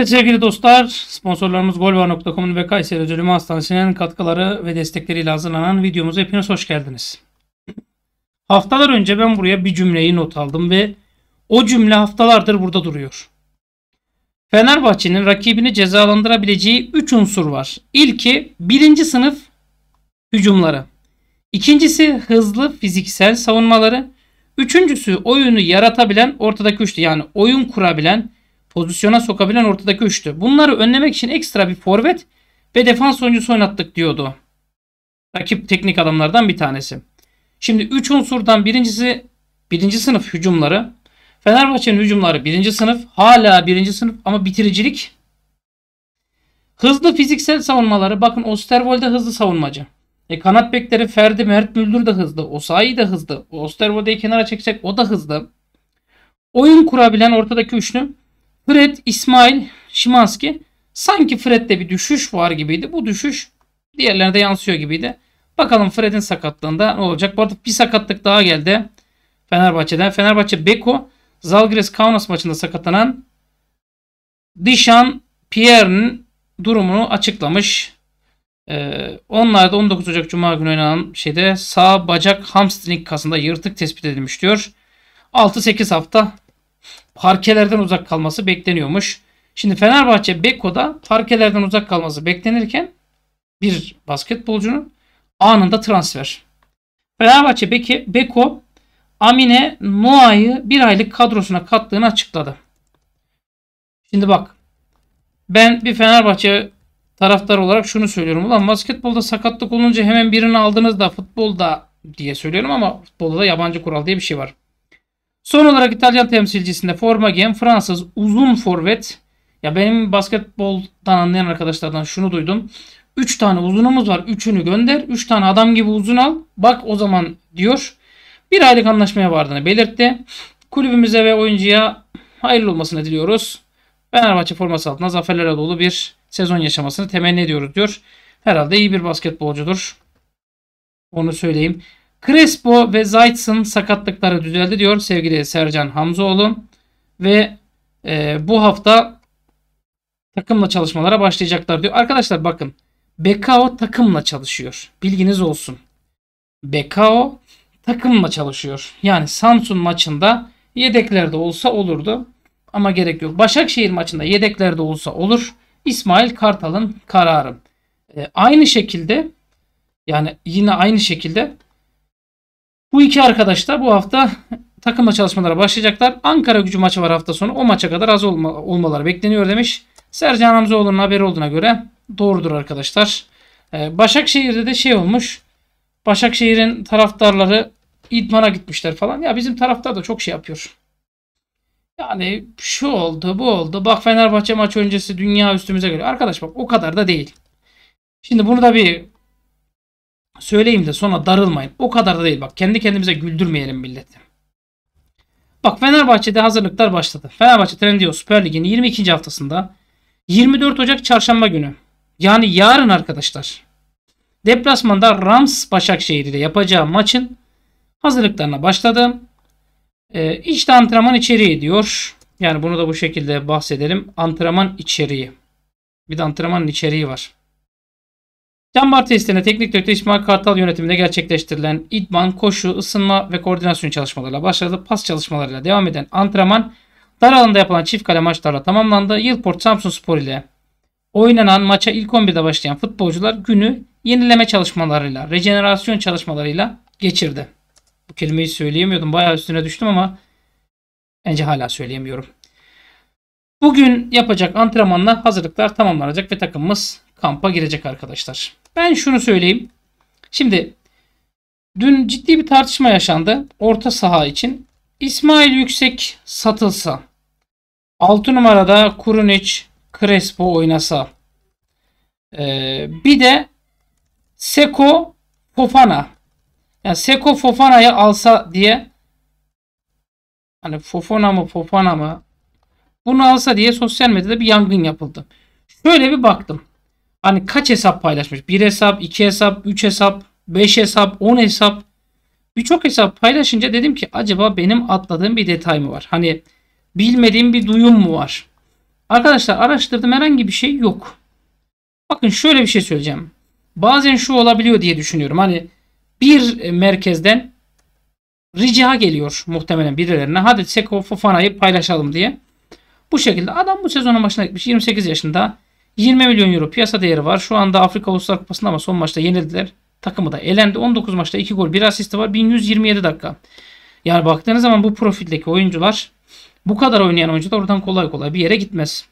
Evet sevgili dostlar, sponsorlarımız golva.com'un ve Kayseri Özel Hastanesi'nin katkıları ve destekleriyle hazırlanan videomuza hepiniz hoş geldiniz. Haftalar önce ben buraya bir cümleyi not aldım ve o cümle haftalardır burada duruyor. Fenerbahçe'nin rakibini cezalandırabileceği 3 unsur var. İlki birinci sınıf hücumları. İkincisi hızlı fiziksel savunmaları. Üçüncüsü oyunu yaratabilen ortadaki üçlü yani oyun kurabilen pozisyona sokabilen ortadaki üçlü. Bunları önlemek için ekstra bir forvet ve defans oyuncusu oynattık diyordu. Rakip teknik adamlardan bir tanesi. Şimdi 3 unsurdan birincisi birinci sınıf hücumları. Fenerbahçe'nin hücumları birinci sınıf. Hala birinci sınıf ama bitiricilik. Hızlı fiziksel savunmaları. Bakın Osterwold'e hızlı savunmacı. E, kanat bekleri Ferdi, Mert Müldür de hızlı. Osayi de hızlı. Osterwold'e kenara çeksek o da hızlı. Oyun kurabilen ortadaki üçlü. Fred, İsmail, Şimanski sanki Fred'de bir düşüş var gibiydi. Bu düşüş diğerlerine de yansıyor gibiydi. Bakalım Fred'in sakatlığında ne olacak? Bu arada bir sakatlık daha geldi Fenerbahçe'den. Fenerbahçe Beko Zalgiris Kaunas maçında sakatlanan Dişan Pierre'nin durumunu açıklamış. Ee, onlar da 19 Ocak Cuma günü oynanan şeyde sağ bacak hamstring kasında yırtık tespit edilmiş diyor. 6-8 hafta parkelerden uzak kalması bekleniyormuş. Şimdi Fenerbahçe Beko'da parkelerden uzak kalması beklenirken bir basketbolcunun anında transfer. Fenerbahçe Beke, Beko Amine Noah'yı bir aylık kadrosuna kattığını açıkladı. Şimdi bak ben bir Fenerbahçe taraftar olarak şunu söylüyorum. Ulan basketbolda sakatlık olunca hemen birini aldınız da futbolda diye söylüyorum ama futbolda da yabancı kural diye bir şey var. Son olarak İtalyan temsilcisinde forma giyen Fransız uzun forvet. Ya benim basketboldan anlayan arkadaşlardan şunu duydum. 3 tane uzunumuz var. üçünü gönder. 3 tane adam gibi uzun al. Bak o zaman diyor. Bir aylık anlaşmaya vardığını belirtti. Kulübümüze ve oyuncuya hayırlı olmasını diliyoruz. Fenerbahçe forması altında zaferlere dolu bir sezon yaşamasını temenni ediyoruz diyor. Herhalde iyi bir basketbolcudur. Onu söyleyeyim. Crespo ve Zayt'sın sakatlıkları düzeldi diyor sevgili Sercan Hamzoğlu. Ve e, bu hafta takımla çalışmalara başlayacaklar diyor. Arkadaşlar bakın Bekao takımla çalışıyor. Bilginiz olsun. Bekao takımla çalışıyor. Yani Samsun maçında yedeklerde olsa olurdu. Ama gerek yok. Başakşehir maçında yedeklerde olsa olur. İsmail Kartal'ın kararı. E, aynı şekilde yani yine aynı şekilde bu iki arkadaş da bu hafta takımla çalışmalara başlayacaklar. Ankara gücü maçı var hafta sonu. O maça kadar az olma, olmaları bekleniyor demiş. Sercan Hamzoğlu'nun haberi olduğuna göre doğrudur arkadaşlar. Ee, Başakşehir'de de şey olmuş. Başakşehir'in taraftarları idmana gitmişler falan. Ya bizim taraftar da çok şey yapıyor. Yani şu oldu bu oldu. Bak Fenerbahçe maçı öncesi dünya üstümüze geliyor. Arkadaş bak o kadar da değil. Şimdi bunu da bir söyleyeyim de sonra darılmayın. O kadar da değil. Bak kendi kendimize güldürmeyelim milleti. Bak Fenerbahçe'de hazırlıklar başladı. Fenerbahçe Trendyol Süper Lig'in 22. haftasında 24 Ocak çarşamba günü yani yarın arkadaşlar deplasmanda Rams Başakşehir ile yapacağı maçın hazırlıklarına başladı. Ee, işte antrenman içeriği diyor. Yani bunu da bu şekilde bahsedelim. Antrenman içeriği. Bir de antrenmanın içeriği var. Canbar testlerinde teknik direktör İsmail Kartal yönetiminde gerçekleştirilen idman, koşu, ısınma ve koordinasyon çalışmalarıyla başladı. Pas çalışmalarıyla devam eden antrenman dar alanda yapılan çift kale maçlarla tamamlandı. Yılport Samsun Spor ile oynanan maça ilk 11'de başlayan futbolcular günü yenileme çalışmalarıyla, rejenerasyon çalışmalarıyla geçirdi. Bu kelimeyi söyleyemiyordum. Bayağı üstüne düştüm ama bence hala söyleyemiyorum. Bugün yapacak antrenmanla hazırlıklar tamamlanacak ve takımımız kampa girecek arkadaşlar. Ben şunu söyleyeyim. Şimdi dün ciddi bir tartışma yaşandı orta saha için. İsmail Yüksek satılsa, 6 numarada Kurunic, Crespo oynasa, e, bir de Seko Fofana. Yani Seko Fofana'yı alsa diye hani Fofana mı Fofana mı bunu alsa diye sosyal medyada bir yangın yapıldı. Şöyle bir baktım. Hani kaç hesap paylaşmış? Bir hesap, iki hesap, üç hesap, beş hesap, on hesap. Birçok hesap paylaşınca dedim ki acaba benim atladığım bir detay mı var? Hani bilmediğim bir duyum mu var? Arkadaşlar araştırdım herhangi bir şey yok. Bakın şöyle bir şey söyleyeceğim. Bazen şu olabiliyor diye düşünüyorum. Hani bir merkezden rica geliyor muhtemelen birilerine. Hadi Seko Fofana'yı paylaşalım diye. Bu şekilde adam bu sezonun başına gitmiş. 28 yaşında 20 milyon euro piyasa değeri var. Şu anda Afrika Uluslar Kupası'nda ama son maçta yenildiler. Takımı da elendi. 19 maçta 2 gol 1 asisti var. 1127 dakika. Yani baktığınız zaman bu profildeki oyuncular bu kadar oynayan oyuncular oradan kolay kolay bir yere gitmez.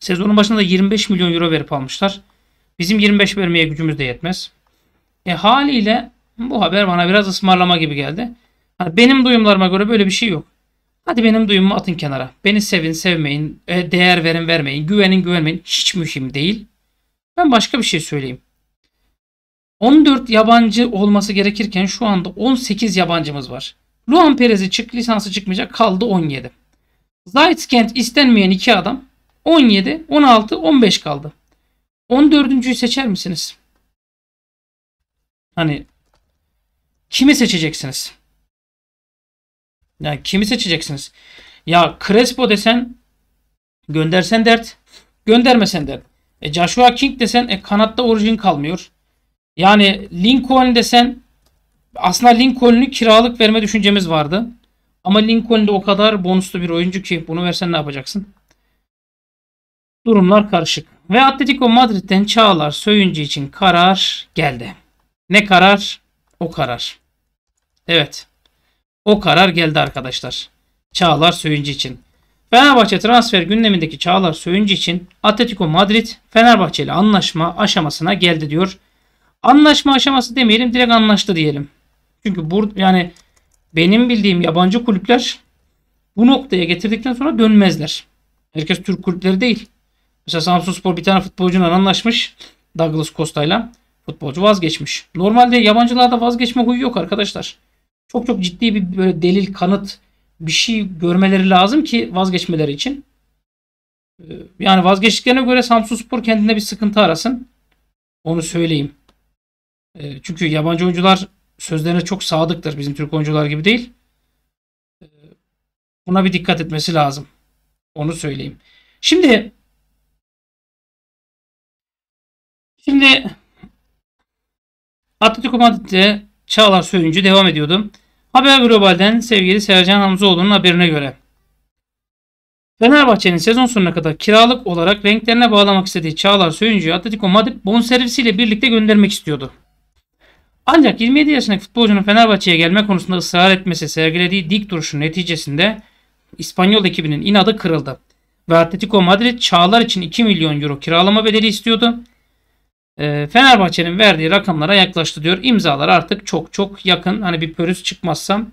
Sezonun başında 25 milyon euro verip almışlar. Bizim 25 vermeye gücümüz de yetmez. E haliyle bu haber bana biraz ısmarlama gibi geldi. benim duyumlarıma göre böyle bir şey yok. Hadi benim duyumumu atın kenara. Beni sevin, sevmeyin, e, değer verin, vermeyin, güvenin, güvenmeyin. Hiç mühim değil. Ben başka bir şey söyleyeyim. 14 yabancı olması gerekirken şu anda 18 yabancımız var. Luan Perez'i çık, lisansı çıkmayacak kaldı 17. Zaytskent istenmeyen iki adam 17, 16, 15 kaldı. 14.yü seçer misiniz? Hani kimi seçeceksiniz? Yani kimi seçeceksiniz? Ya Crespo desen göndersen dert. Göndermesen dert. E Joshua King desen e, kanatta orijin kalmıyor. Yani Lincoln desen aslında Lincoln'ü kiralık verme düşüncemiz vardı. Ama Lincoln de o kadar bonuslu bir oyuncu ki bunu versen ne yapacaksın? Durumlar karışık. Ve Atletico Madrid'den Çağlar Söyüncü için karar geldi. Ne karar? O karar. Evet. O karar geldi arkadaşlar. Çağlar Söyüncü için. Fenerbahçe transfer gündemindeki Çağlar Söyüncü için Atletico Madrid Fenerbahçe ile anlaşma aşamasına geldi diyor. Anlaşma aşaması demeyelim direkt anlaştı diyelim. Çünkü bur yani benim bildiğim yabancı kulüpler bu noktaya getirdikten sonra dönmezler. Herkes Türk kulüpleri değil. Mesela Samsun Spor bir tane futbolcuyla anlaşmış. Douglas Costa ile. Futbolcu vazgeçmiş. Normalde yabancılarda vazgeçme huyu yok arkadaşlar çok çok ciddi bir böyle delil, kanıt bir şey görmeleri lazım ki vazgeçmeleri için. Ee, yani vazgeçtiklerine göre Samsun Spor kendine bir sıkıntı arasın. Onu söyleyeyim. Ee, çünkü yabancı oyuncular sözlerine çok sadıktır. Bizim Türk oyuncular gibi değil. Ee, buna bir dikkat etmesi lazım. Onu söyleyeyim. Şimdi Şimdi Atletico Madrid'de Çağlar Söyüncü devam ediyordum. Haber Global'den sevgili Sercan Hamzoğlu'nun haberine göre. Fenerbahçe'nin sezon sonuna kadar kiralık olarak renklerine bağlamak istediği Çağlar Söyüncü'yü Atletico Madrid bonservisiyle birlikte göndermek istiyordu. Ancak 27 yaşındaki futbolcunun Fenerbahçe'ye gelme konusunda ısrar etmesi sergilediği dik duruşun neticesinde İspanyol ekibinin inadı kırıldı. Ve Atletico Madrid Çağlar için 2 milyon euro kiralama bedeli istiyordu. Ee, Fenerbahçe'nin verdiği rakamlara yaklaştı diyor. İmzalar artık çok çok yakın. Hani bir pörüz çıkmazsam.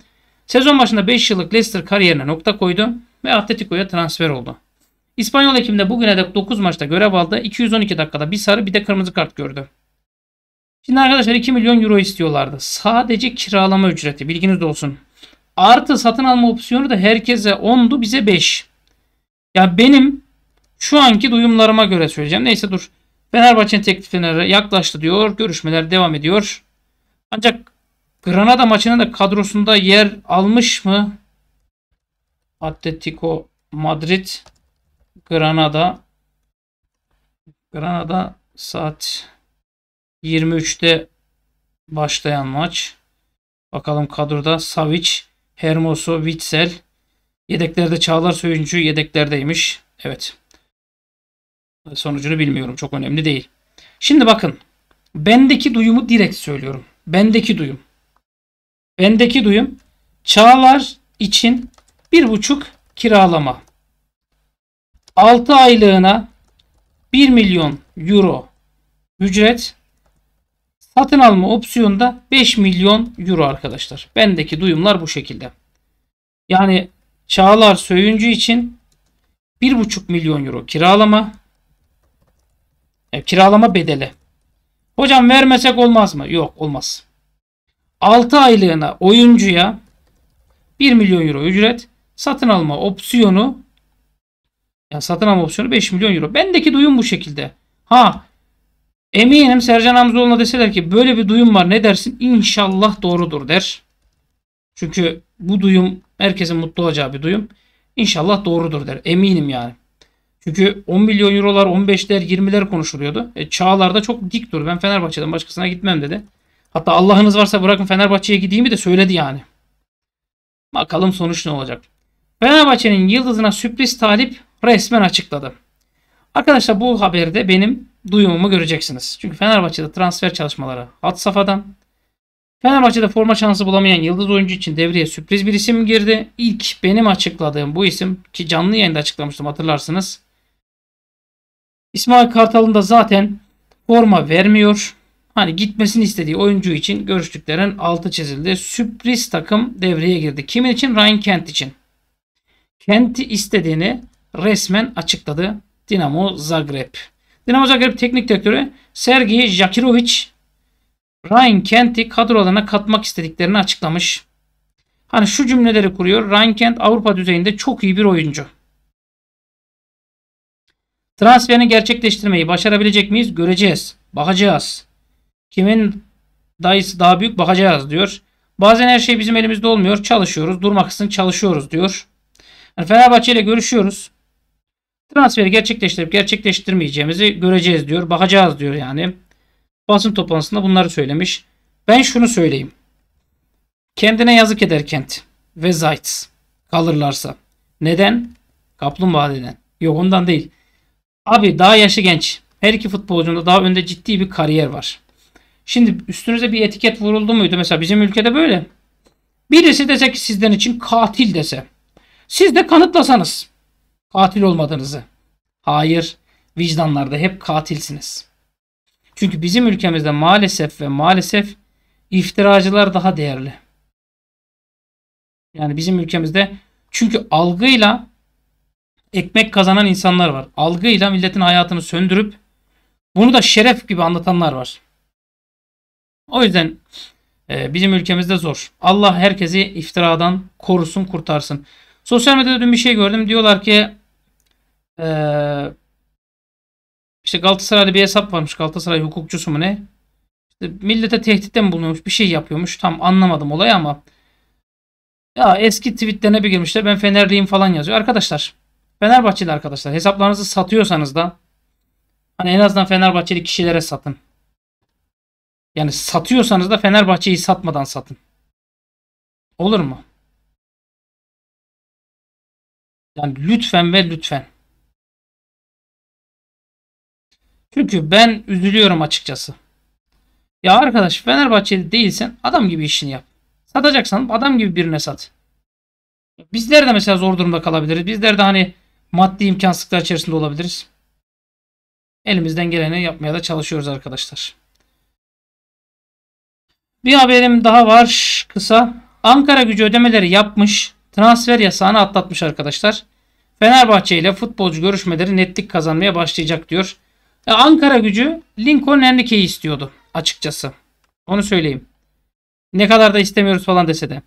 Sezon başında 5 yıllık Leicester kariyerine nokta koydu ve Atletico'ya transfer oldu. İspanyol ekimde bugüne dek 9 maçta görev aldı. 212 dakikada bir sarı bir de kırmızı kart gördü. Şimdi arkadaşlar 2 milyon euro istiyorlardı. Sadece kiralama ücreti bilginiz olsun. Artı satın alma opsiyonu da herkese 10'du bize 5. Ya benim şu anki duyumlarıma göre söyleyeceğim. Neyse dur. Fenerbahçe'nin teklifine yaklaştı diyor. Görüşmeler devam ediyor. Ancak Granada maçının da kadrosunda yer almış mı? Atletico Madrid Granada Granada saat 23'te başlayan maç. Bakalım kadroda Savic, Hermoso, Witsel. Yedeklerde Çağlar Söyüncü yedeklerdeymiş. Evet. Sonucunu bilmiyorum. Çok önemli değil. Şimdi bakın. Bendeki duyumu direkt söylüyorum. Bendeki duyum. Bendeki duyum Çağlar için bir buçuk kiralama. 6 aylığına 1 milyon euro ücret satın alma opsiyonda 5 milyon euro arkadaşlar. Bendeki duyumlar bu şekilde. Yani Çağlar Söyüncü için 1,5 milyon euro kiralama e, kiralama bedeli. Hocam vermesek olmaz mı? Yok olmaz. 6 aylığına oyuncuya 1 milyon euro ücret satın alma opsiyonu yani satın alma opsiyonu 5 milyon euro. Bendeki duyum bu şekilde. Ha eminim Sercan Hamzoğlu'na deseler ki böyle bir duyum var ne dersin? İnşallah doğrudur der. Çünkü bu duyum herkesin mutlu olacağı bir duyum. İnşallah doğrudur der. Eminim yani. Çünkü 10 milyon eurolar, 15'ler, 20'ler konuşuluyordu. E, Çağlar da çok dik dur. Ben Fenerbahçe'den başkasına gitmem dedi. Hatta Allah'ınız varsa bırakın Fenerbahçe'ye gideyim de söyledi yani. Bakalım sonuç ne olacak. Fenerbahçe'nin yıldızına sürpriz talip resmen açıkladı. Arkadaşlar bu haberde benim duyumumu göreceksiniz. Çünkü Fenerbahçe'de transfer çalışmaları hat safadan. Fenerbahçe'de forma şansı bulamayan yıldız oyuncu için devreye sürpriz bir isim girdi. İlk benim açıkladığım bu isim ki canlı yayında açıklamıştım hatırlarsınız. İsmail Kartal'ın da zaten forma vermiyor. Hani gitmesini istediği oyuncu için görüştüklerin altı çizildi. Sürpriz takım devreye girdi. Kimin için? Ryan Kent için. Kent'i istediğini resmen açıkladı Dinamo Zagreb. Dinamo Zagreb teknik direktörü Sergi Jakirovic Ryan Kent'i kadrolarına katmak istediklerini açıklamış. Hani şu cümleleri kuruyor. Ryan Kent Avrupa düzeyinde çok iyi bir oyuncu. Transferini gerçekleştirmeyi başarabilecek miyiz? Göreceğiz. Bakacağız. Kimin dayısı daha büyük bakacağız diyor. Bazen her şey bizim elimizde olmuyor. Çalışıyoruz. Durmaksızın çalışıyoruz diyor. Yani Fenerbahçe ile görüşüyoruz. Transferi gerçekleştirip gerçekleştirmeyeceğimizi göreceğiz diyor. Bakacağız diyor yani. Basın toplantısında bunları söylemiş. Ben şunu söyleyeyim. Kendine yazık eder Kent ve Zayt kalırlarsa. Neden? Kaplumbağa neden? Yok ondan değil. Abi daha yaşı genç. Her iki futbolcunda daha önde ciddi bir kariyer var. Şimdi üstünüze bir etiket vuruldu muydu? Mesela bizim ülkede böyle. Birisi dese ki sizden için katil dese. Siz de kanıtlasanız katil olmadığınızı. Hayır, vicdanlarda hep katilsiniz. Çünkü bizim ülkemizde maalesef ve maalesef iftiracılar daha değerli. Yani bizim ülkemizde çünkü algıyla ekmek kazanan insanlar var. Algıyla milletin hayatını söndürüp bunu da şeref gibi anlatanlar var. O yüzden e, bizim ülkemizde zor. Allah herkesi iftiradan korusun, kurtarsın. Sosyal medyada dün bir şey gördüm. Diyorlar ki e, işte Galatasaray'da bir hesap varmış. Galatasaray hukukçusu mu ne? İşte millete tehditte mi bulunuyormuş? Bir şey yapıyormuş. Tam anlamadım olayı ama ya eski tweetlerine bir girmişler. Ben Fenerliyim falan yazıyor. Arkadaşlar Fenerbahçeli arkadaşlar hesaplarınızı satıyorsanız da hani en azından Fenerbahçeli kişilere satın. Yani satıyorsanız da Fenerbahçe'yi satmadan satın. Olur mu? Yani lütfen ve lütfen. Çünkü ben üzülüyorum açıkçası. Ya arkadaş Fenerbahçeli değilsen adam gibi işini yap. Satacaksan adam gibi birine sat. Bizler de mesela zor durumda kalabiliriz. Bizler de hani maddi imkansızlıklar içerisinde olabiliriz. Elimizden geleni yapmaya da çalışıyoruz arkadaşlar. Bir haberim daha var kısa. Ankara gücü ödemeleri yapmış. Transfer yasağını atlatmış arkadaşlar. Fenerbahçe ile futbolcu görüşmeleri netlik kazanmaya başlayacak diyor. E, Ankara gücü Lincoln Enrique'yi istiyordu açıkçası. Onu söyleyeyim. Ne kadar da istemiyoruz falan dese de.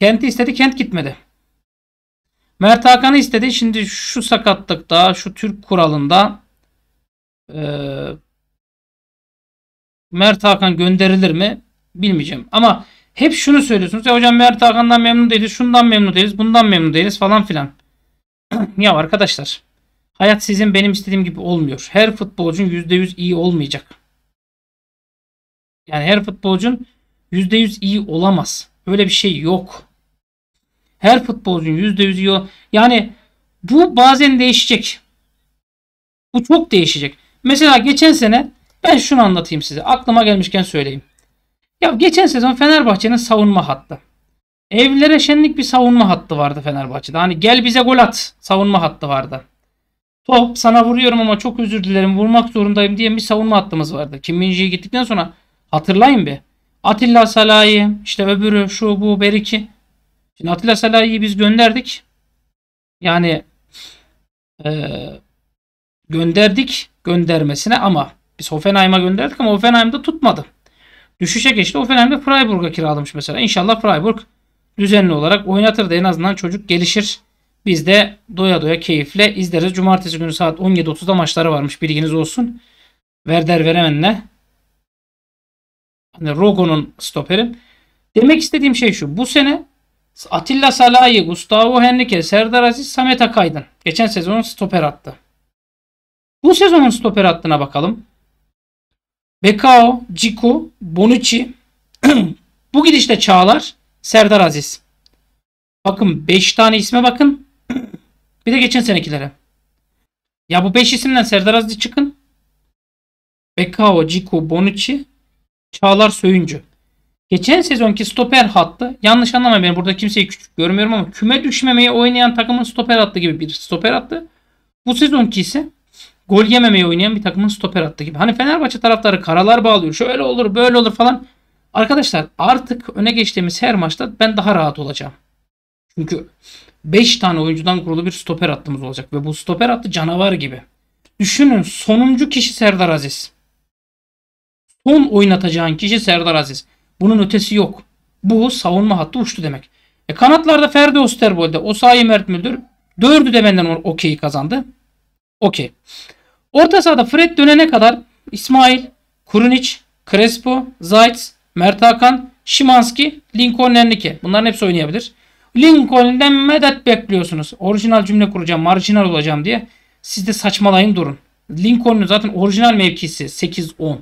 Kenti istedi kent gitmedi. Mert Hakan'ı istedi. Şimdi şu sakatlıkta, şu Türk kuralında e, Mert Hakan gönderilir mi bilmeyeceğim. Ama hep şunu söylüyorsunuz. Ya hocam Mert Hakan'dan memnun değiliz, şundan memnun değiliz, bundan memnun değiliz falan filan. ya arkadaşlar hayat sizin benim istediğim gibi olmuyor. Her futbolcun %100 iyi olmayacak. Yani her futbolcun %100 iyi olamaz. Öyle bir şey yok. Her futbolcunun %100'ü yok. Yani bu bazen değişecek. Bu çok değişecek. Mesela geçen sene ben şunu anlatayım size. Aklıma gelmişken söyleyeyim. Ya geçen sezon Fenerbahçe'nin savunma hattı. Evlere şenlik bir savunma hattı vardı Fenerbahçe'de. Hani gel bize gol at savunma hattı vardı. Top sana vuruyorum ama çok özür dilerim vurmak zorundayım diye bir savunma hattımız vardı. Kiminciye gittikten sonra hatırlayın bir. Atilla Salahi, işte öbürü şu bu beriki. Şimdi Atilla Salahi'yi biz gönderdik. Yani e, gönderdik göndermesine ama biz Hoffenheim'a gönderdik ama Hoffenheim'da tutmadı. Düşüşe geçti. Hoffenheim'de Freiburg'a kiralamış mesela. İnşallah Freiburg düzenli olarak oynatır da en azından çocuk gelişir. Biz de doya doya keyifle izleriz. Cumartesi günü saat 17.30'da maçları varmış bilginiz olsun. Verder Veremen'le hani Rogo'nun stoperi. Demek istediğim şey şu. Bu sene Atilla Salahi, Gustavo Henrique, Serdar Aziz, Samet Akaydın. Geçen sezonun stoper attı. Bu sezonun stoper hattına bakalım. Bekao, Ciku, Bonucci. Bu gidişte Çağlar, Serdar Aziz. Bakın 5 tane isme bakın. Bir de geçen senekilere. Ya bu 5 isimden Serdar Aziz çıkın. Bekao, Ciku, Bonucci, Çağlar Söyüncü. Geçen sezonki stoper hattı yanlış anlama ben burada kimseyi küçük görmüyorum ama küme düşmemeye oynayan takımın stoper hattı gibi bir stoper hattı. Bu sezonki ise gol yememeyi oynayan bir takımın stoper hattı gibi. Hani Fenerbahçe taraftarı karalar bağlıyor. Şöyle olur böyle olur falan. Arkadaşlar artık öne geçtiğimiz her maçta ben daha rahat olacağım. Çünkü 5 tane oyuncudan kurulu bir stoper hattımız olacak. Ve bu stoper hattı canavar gibi. Düşünün sonuncu kişi Serdar Aziz. Son oynatacağın kişi Serdar Aziz. Bunun ötesi yok. Bu savunma hattı uçtu demek. E kanatlarda Ferdi Osterbol'de, Osayi Mert Müldür. Dördü de benden okeyi kazandı. Okey. Orta sahada Fred dönene kadar İsmail, Kurunic, Crespo, Zaitz, Mert Hakan, Şimanski, Lincoln Enrique. Bunların hepsi oynayabilir. Lincoln'den medet bekliyorsunuz. Orijinal cümle kuracağım, marjinal olacağım diye. Siz de saçmalayın durun. Lincoln'un zaten orijinal mevkisi 8-10.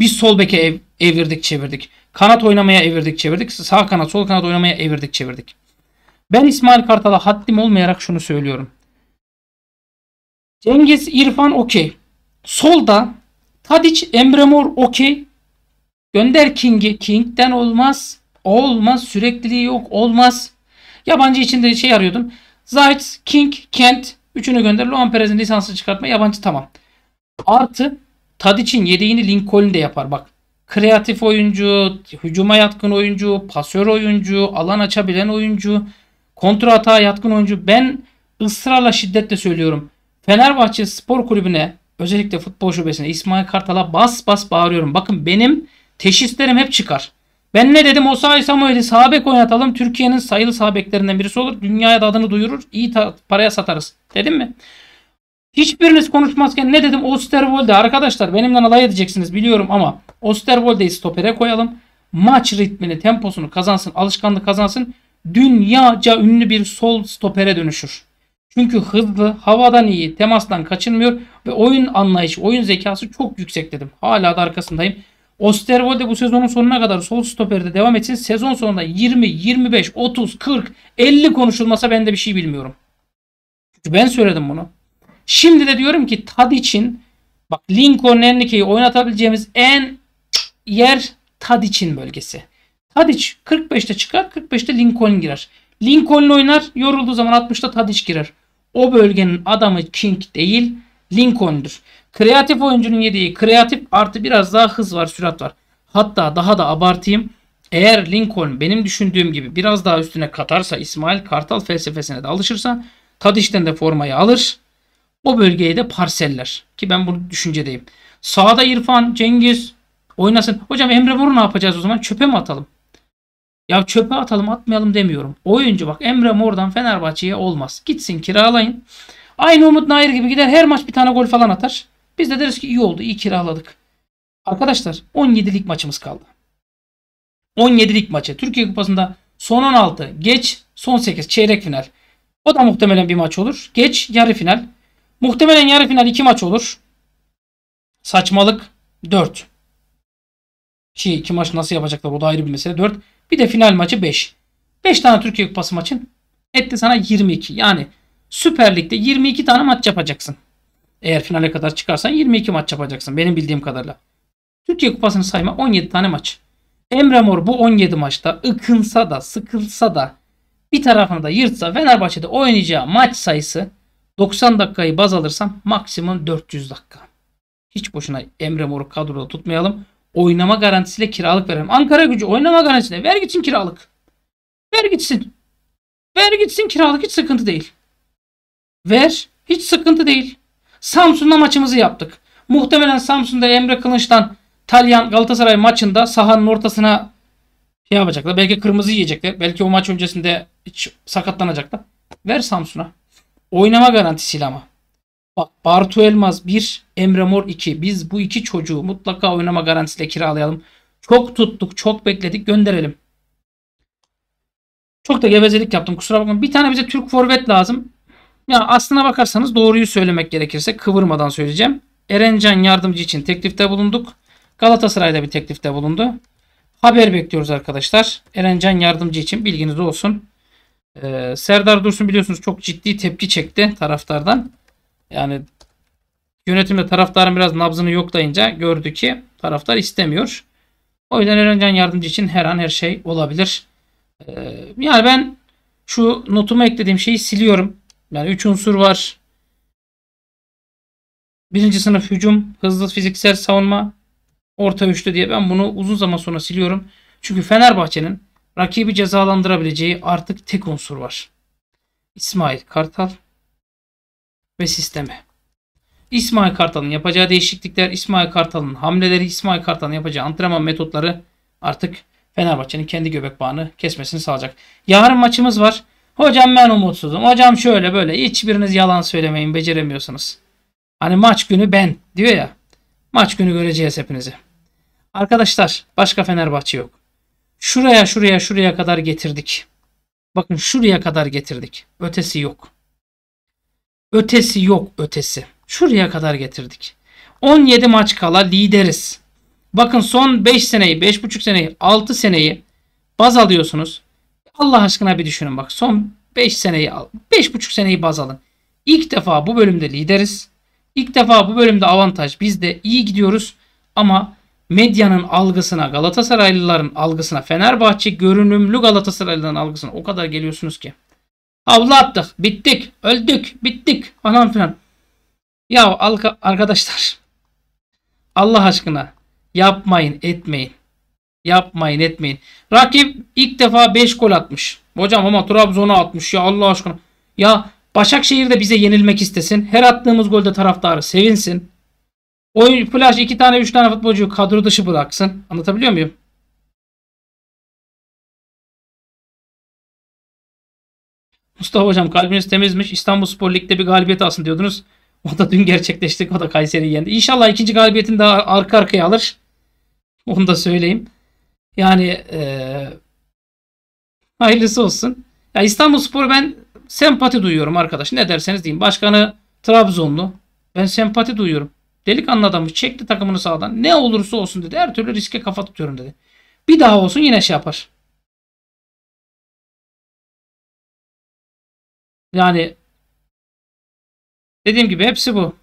Biz sol beke ev, evirdik çevirdik. Kanat oynamaya evirdik çevirdik. Sağ kanat sol kanat oynamaya evirdik çevirdik. Ben İsmail Kartal'a haddim olmayarak şunu söylüyorum. Cengiz İrfan okey. Solda Tadic Mor okey. Gönder King'i. King'den olmaz. Olmaz. Sürekliliği yok. Olmaz. Yabancı içinde şey arıyordum. Zayt, King, Kent. Üçünü gönder. Luan Perez'in lisansı çıkartma. Yabancı tamam. Artı Tadic'in yedeğini Lincoln de yapar. Bak kreatif oyuncu, hücuma yatkın oyuncu, pasör oyuncu, alan açabilen oyuncu, kontra hata yatkın oyuncu. Ben ısrarla şiddetle söylüyorum. Fenerbahçe Spor Kulübü'ne özellikle futbol şubesine İsmail Kartal'a bas bas bağırıyorum. Bakın benim teşhislerim hep çıkar. Ben ne dedim? Osayi Samuel'i sağ bek oynatalım. Türkiye'nin sayılı sağ birisi olur. Dünyaya da adını duyurur. İyi paraya satarız. Dedim mi? Hiçbiriniz konuşmazken ne dedim Osterwolde arkadaşlar benimden alay edeceksiniz biliyorum ama Osterwolde'yi stopere koyalım. Maç ritmini temposunu kazansın alışkanlığı kazansın. Dünyaca ünlü bir sol stopere dönüşür. Çünkü hızlı, havadan iyi, temastan kaçınmıyor ve oyun anlayışı, oyun zekası çok yüksek dedim. Hala da arkasındayım. Osterwolde bu sezonun sonuna kadar sol stoperde devam etsin. Sezon sonunda 20, 25, 30, 40, 50 konuşulmasa ben de bir şey bilmiyorum. Ben söyledim bunu. Şimdi de diyorum ki tad için, bak Lincoln Enrique'yi oynatabileceğimiz en yer tad için bölgesi. Tadic 45'te çıkar 45'te Lincoln girer. Lincoln oynar yorulduğu zaman 60'ta Tadic girer. O bölgenin adamı King değil Lincoln'dur. Kreatif oyuncunun yediği kreatif artı biraz daha hız var sürat var. Hatta daha da abartayım. Eğer Lincoln benim düşündüğüm gibi biraz daha üstüne katarsa İsmail Kartal felsefesine de alışırsa Tadiş'ten de formayı alır. O bölgeye de parseller. Ki ben bu düşüncedeyim. Sağda İrfan, Cengiz oynasın. Hocam Emre Mor'u ne yapacağız o zaman? Çöpe mi atalım? Ya çöpe atalım atmayalım demiyorum. Oyuncu bak Emre Mor'dan Fenerbahçe'ye olmaz. Gitsin kiralayın. Aynı Umut Nair gibi gider her maç bir tane gol falan atar. Biz de deriz ki iyi oldu iyi kiraladık. Arkadaşlar 17'lik maçımız kaldı. 17'lik maçı. Türkiye Kupası'nda son 16, geç son 8, çeyrek final. O da muhtemelen bir maç olur. Geç yarı final. Muhtemelen yarı final 2 maç olur. Saçmalık 4. Ki 2 maç nasıl yapacaklar o da ayrı bir mesele. 4. Bir de final maçı 5. 5 tane Türkiye Kupası maçın etti sana 22. Yani Süper Lig'de 22 tane maç yapacaksın. Eğer finale kadar çıkarsan 22 maç yapacaksın benim bildiğim kadarıyla. Türkiye Kupası'nı sayma 17 tane maç. Emre Mor bu 17 maçta ıkınsa da sıkılsa da bir tarafını da yırtsa Fenerbahçe'de oynayacağı maç sayısı 90 dakikayı baz alırsam maksimum 400 dakika. Hiç boşuna Emre Mor'u kadroda tutmayalım. Oynama garantisiyle kiralık verelim. Ankara gücü oynama garantisine ver gitsin kiralık. Ver gitsin. Ver gitsin kiralık hiç sıkıntı değil. Ver hiç sıkıntı değil. Samsun'la maçımızı yaptık. Muhtemelen Samsun'da Emre Kılınç'tan Talyan Galatasaray maçında sahanın ortasına şey yapacaklar. Belki kırmızı yiyecekler. Belki o maç öncesinde hiç sakatlanacaklar. Ver Samsun'a. Oynama garantisiyle ama. Bak Bartu Elmas 1, Emre Mor 2. Biz bu iki çocuğu mutlaka oynama garantisiyle kiralayalım. Çok tuttuk, çok bekledik, gönderelim. Çok da gevezelik yaptım kusura bakmayın. Bir tane bize Türk forvet lazım. Ya aslına bakarsanız doğruyu söylemek gerekirse kıvırmadan söyleyeceğim. Erencan yardımcı için teklifte bulunduk. Galatasaray'da bir teklifte bulundu. Haber bekliyoruz arkadaşlar. Erencan yardımcı için bilginiz olsun. Ee, Serdar Dursun biliyorsunuz çok ciddi tepki çekti taraftardan. Yani yönetimle taraftarın biraz nabzını yoklayınca gördü ki taraftar istemiyor. O yüzden Erencan yardımcı için her an her şey olabilir. Ee, yani ben şu notuma eklediğim şeyi siliyorum. Yani 3 unsur var. Birinci sınıf hücum, hızlı fiziksel savunma, orta üçlü diye ben bunu uzun zaman sonra siliyorum. Çünkü Fenerbahçe'nin Rakibi cezalandırabileceği artık tek unsur var. İsmail Kartal ve sistemi. İsmail Kartal'ın yapacağı değişiklikler, İsmail Kartal'ın hamleleri, İsmail Kartal'ın yapacağı antrenman metotları artık Fenerbahçe'nin kendi göbek bağını kesmesini sağlayacak. Yarın maçımız var. Hocam ben umutsuzum. Hocam şöyle böyle. Hiçbiriniz yalan söylemeyin. Beceremiyorsunuz. Hani maç günü ben diyor ya. Maç günü göreceğiz hepinizi. Arkadaşlar başka Fenerbahçe yok. Şuraya şuraya şuraya kadar getirdik. Bakın şuraya kadar getirdik. Ötesi yok. Ötesi yok ötesi. Şuraya kadar getirdik. 17 maç kala lideriz. Bakın son 5 seneyi, 5,5 seneyi, 6 seneyi baz alıyorsunuz. Allah aşkına bir düşünün bak. Son 5 seneyi al. 5,5 seneyi baz alın. İlk defa bu bölümde lideriz. İlk defa bu bölümde avantaj Biz de iyi gidiyoruz ama medyanın algısına, Galatasaraylıların algısına, Fenerbahçe görünümlü Galatasaraylıların algısına o kadar geliyorsunuz ki. Havlu attık, bittik, öldük, bittik falan filan. Ya arkadaşlar Allah aşkına yapmayın etmeyin. Yapmayın etmeyin. Rakip ilk defa 5 gol atmış. Hocam ama Trabzon'a atmış ya Allah aşkına. Ya Başakşehir de bize yenilmek istesin. Her attığımız golde taraftarı sevinsin. Oyun plaj iki tane üç tane futbolcuyu kadro dışı bıraksın. Anlatabiliyor muyum? Mustafa Hocam kalbiniz temizmiş. İstanbul Spor Lig'de bir galibiyet alsın diyordunuz. O da dün gerçekleşti O da Kayseri'yi yendi. İnşallah ikinci galibiyetini daha arka arkaya alır. Onu da söyleyeyim. Yani ee, hayırlısı olsun. Ya İstanbul Spor ben sempati duyuyorum arkadaş. Ne derseniz deyin. Başkanı Trabzonlu. Ben sempati duyuyorum. Delikanlı adamı çekti takımını sağdan. Ne olursa olsun dedi. Her türlü riske kafa tutuyorum dedi. Bir daha olsun yine şey yapar. Yani dediğim gibi hepsi bu.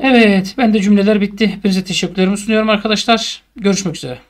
Evet ben de cümleler bitti. Hepinize teşekkürlerimi sunuyorum arkadaşlar. Görüşmek üzere.